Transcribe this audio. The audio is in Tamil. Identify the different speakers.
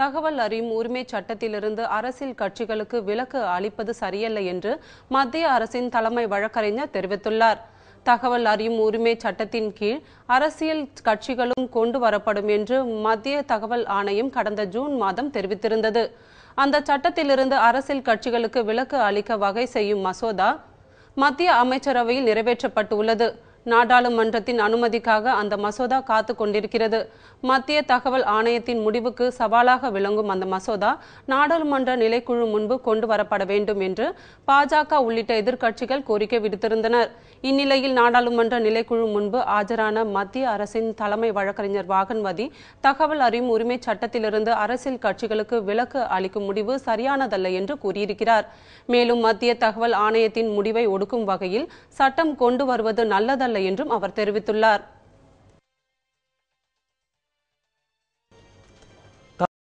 Speaker 1: தகவல் அறியும் உரிமை சட்டத்திலிருந்து அரசியல் கட்சிகளுக்கு விலக்கு அளிப்பது சரியல்ல என்று மத்திய அரசின் தலைமை வழக்கறிஞர் தெரிவித்துள்ளார் தகவல் அறியும் உரிமை சட்டத்தின் கீழ் அரசியல் கட்சிகளும் கொண்டு வரப்படும் என்று மத்திய தகவல் ஆணையம் கடந்த ஜூன் மாதம் தெரிவித்திருந்தது அந்த சட்டத்திலிருந்து அரசியல் கட்சிகளுக்கு விலக்கு அளிக்க வகை செய்யும் மசோதா மத்திய அமைச்சரவையில் நிறைவேற்றப்பட்டுள்ளது நாடாளுமன்றத்தின் அனுமதிக்காக அந்த மசோதா காத்து கொண்டிருக்கிறது மத்திய தகவல் ஆணையத்தின் முடிவுக்கு சவாலாக விளங்கும் அந்த மசோதா நாடாளுமன்ற நிலைக்குழு முன்பு கொண்டு வரப்பட வேண்டும் என்று பாஜக உள்ளிட்ட எதிர்க்கட்சிகள் கோரிக்கை விடுத்திருந்தனர் இந்நிலையில் நாடாளுமன்ற நிலைக்குழு முன்பு ஆஜரான மத்திய அரசின் தலைமை வழக்கறிஞர் வாகன்வதி தகவல் அறியும் உரிமை சட்டத்திலிருந்து அரசியல் கட்சிகளுக்கு விலக்கு அளிக்கும் முடிவு சரியானதல்ல என்று கூறியிருக்கிறார் மேலும் மத்திய தகவல் ஆணையத்தின் முடிவை ஒடுக்கும் வகையில் சட்டம் கொண்டு வருவது நல்லதல்ல என்றும் அவர் தெரிவித்துள்ளார்